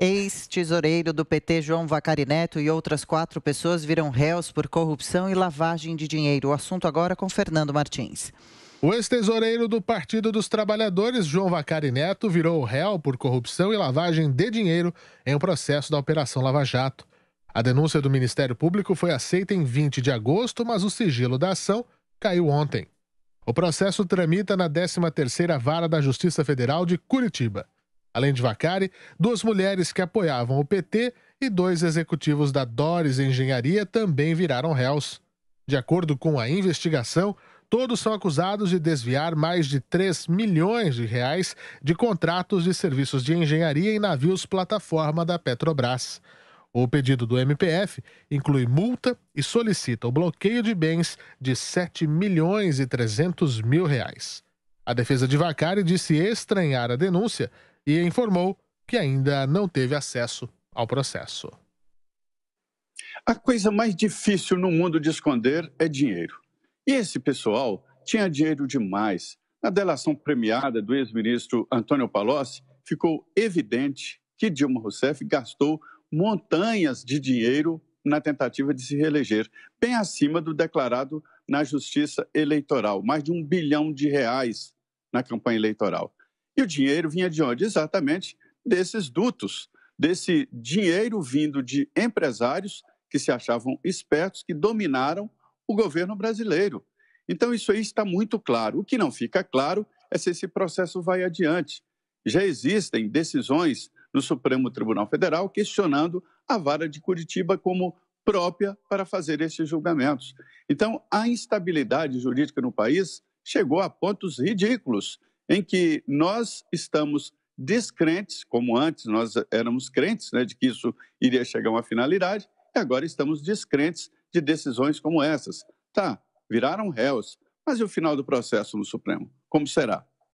Ex-tesoureiro do PT João Vacari Neto e outras quatro pessoas viram réus por corrupção e lavagem de dinheiro. O assunto agora com Fernando Martins. O ex-tesoureiro do Partido dos Trabalhadores, João Vacari Neto, virou réu por corrupção e lavagem de dinheiro em um processo da Operação Lava Jato. A denúncia do Ministério Público foi aceita em 20 de agosto, mas o sigilo da ação caiu ontem. O processo tramita na 13ª Vara da Justiça Federal de Curitiba. Além de Vacari, duas mulheres que apoiavam o PT e dois executivos da Dores Engenharia também viraram réus. De acordo com a investigação, todos são acusados de desviar mais de 3 milhões de reais de contratos de serviços de engenharia em navios plataforma da Petrobras. O pedido do MPF inclui multa e solicita o bloqueio de bens de 7 milhões e 300 mil reais. A defesa de Vacari disse estranhar a denúncia e informou que ainda não teve acesso ao processo. A coisa mais difícil no mundo de esconder é dinheiro. E esse pessoal tinha dinheiro demais. Na delação premiada do ex-ministro Antônio Palocci, ficou evidente que Dilma Rousseff gastou montanhas de dinheiro na tentativa de se reeleger, bem acima do declarado na Justiça Eleitoral, mais de um bilhão de reais na campanha eleitoral. E o dinheiro vinha de onde? Exatamente desses dutos, desse dinheiro vindo de empresários que se achavam espertos, que dominaram o governo brasileiro. Então, isso aí está muito claro. O que não fica claro é se esse processo vai adiante. Já existem decisões no Supremo Tribunal Federal questionando a vara de Curitiba como própria para fazer esses julgamentos. Então, a instabilidade jurídica no país chegou a pontos ridículos em que nós estamos descrentes, como antes nós éramos crentes, né, de que isso iria chegar a uma finalidade, e agora estamos descrentes de decisões como essas. Tá, viraram réus, mas e o final do processo no Supremo? Como será?